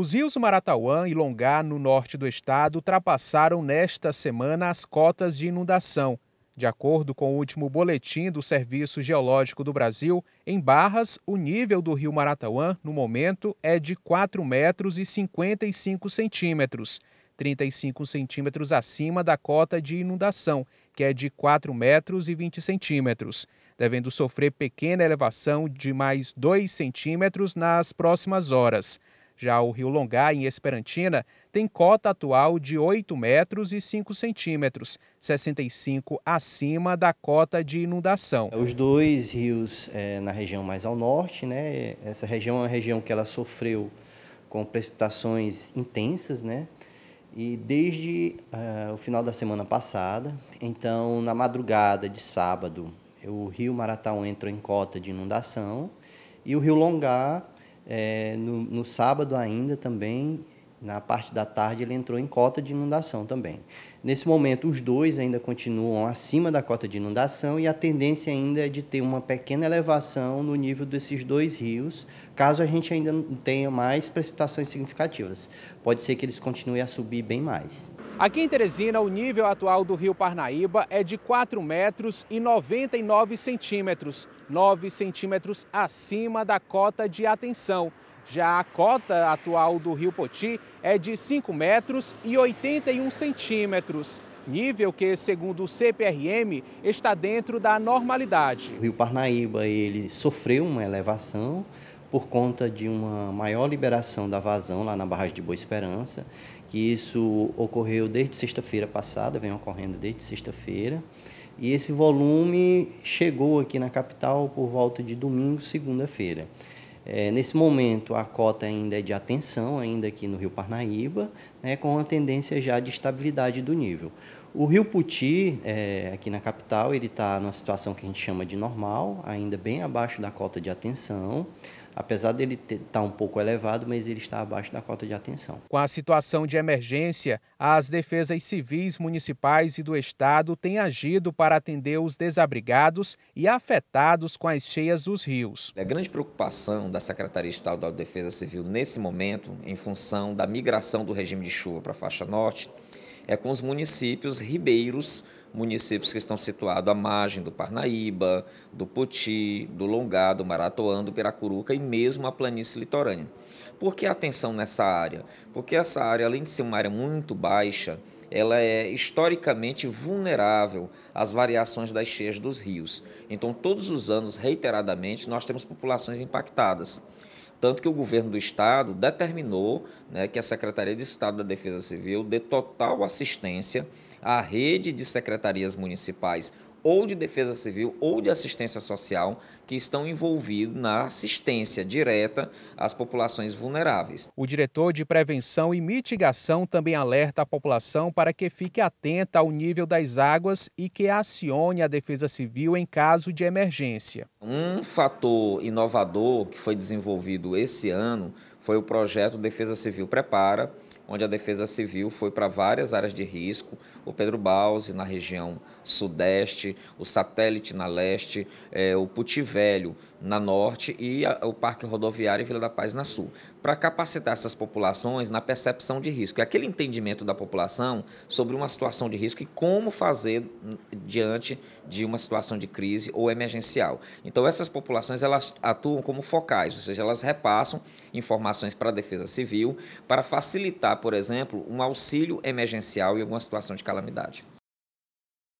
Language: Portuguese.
Os rios Maratauã e Longá, no norte do estado, ultrapassaram nesta semana as cotas de inundação. De acordo com o último boletim do Serviço Geológico do Brasil, em Barras, o nível do rio Maratauã, no momento, é de 4 metros e 55 centímetros, 35 centímetros acima da cota de inundação, que é de 4 metros e 20 centímetros, devendo sofrer pequena elevação de mais 2 centímetros nas próximas horas. Já o rio Longá, em Esperantina, tem cota atual de 8 metros e 5 centímetros, 65 acima da cota de inundação. Os dois rios é, na região mais ao norte, né? essa região é uma região que ela sofreu com precipitações intensas, né? E desde uh, o final da semana passada, então na madrugada de sábado, o rio Maratão entrou em cota de inundação e o rio Longá é, no, no sábado ainda também na parte da tarde, ele entrou em cota de inundação também. Nesse momento, os dois ainda continuam acima da cota de inundação e a tendência ainda é de ter uma pequena elevação no nível desses dois rios, caso a gente ainda tenha mais precipitações significativas. Pode ser que eles continuem a subir bem mais. Aqui em Teresina, o nível atual do rio Parnaíba é de 4 metros e 99 centímetros, 9 centímetros acima da cota de atenção. Já a cota atual do Rio Poti é de 5 metros e 81 centímetros, nível que, segundo o CPRM, está dentro da normalidade. O Rio Parnaíba ele sofreu uma elevação por conta de uma maior liberação da vazão lá na barragem de Boa Esperança, que isso ocorreu desde sexta-feira passada, vem ocorrendo desde sexta-feira. E esse volume chegou aqui na capital por volta de domingo, segunda-feira. É, nesse momento, a cota ainda é de atenção, ainda aqui no Rio Parnaíba, né, com uma tendência já de estabilidade do nível. O Rio Puti, é, aqui na capital, ele está numa situação que a gente chama de normal, ainda bem abaixo da cota de atenção apesar dele estar tá um pouco elevado, mas ele está abaixo da cota de atenção. Com a situação de emergência, as defesas civis municipais e do Estado têm agido para atender os desabrigados e afetados com as cheias dos rios. A grande preocupação da Secretaria Estadual de Defesa Civil nesse momento, em função da migração do regime de chuva para a faixa norte, é com os municípios ribeiros, municípios que estão situados à margem do Parnaíba, do Poti, do Longado, Maratoando, Maratoã, do Piracuruca e mesmo a planície litorânea. Por que a atenção nessa área? Porque essa área, além de ser uma área muito baixa, ela é historicamente vulnerável às variações das cheias dos rios. Então, todos os anos, reiteradamente, nós temos populações impactadas. Tanto que o governo do Estado determinou né, que a Secretaria de Estado da Defesa Civil dê total assistência à rede de secretarias municipais ou de defesa civil ou de assistência social que estão envolvidos na assistência direta às populações vulneráveis. O diretor de prevenção e mitigação também alerta a população para que fique atenta ao nível das águas e que acione a defesa civil em caso de emergência. Um fator inovador que foi desenvolvido esse ano foi o projeto Defesa Civil Prepara, onde a Defesa Civil foi para várias áreas de risco, o Pedro Bause na região sudeste, o Satélite na leste, é, o Putivelho na norte e a, o Parque Rodoviário e Vila da Paz na sul, para capacitar essas populações na percepção de risco, é aquele entendimento da população sobre uma situação de risco e como fazer diante de uma situação de crise ou emergencial. Então essas populações elas atuam como focais, ou seja, elas repassam informações para a Defesa Civil para facilitar por exemplo, um auxílio emergencial em alguma situação de calamidade.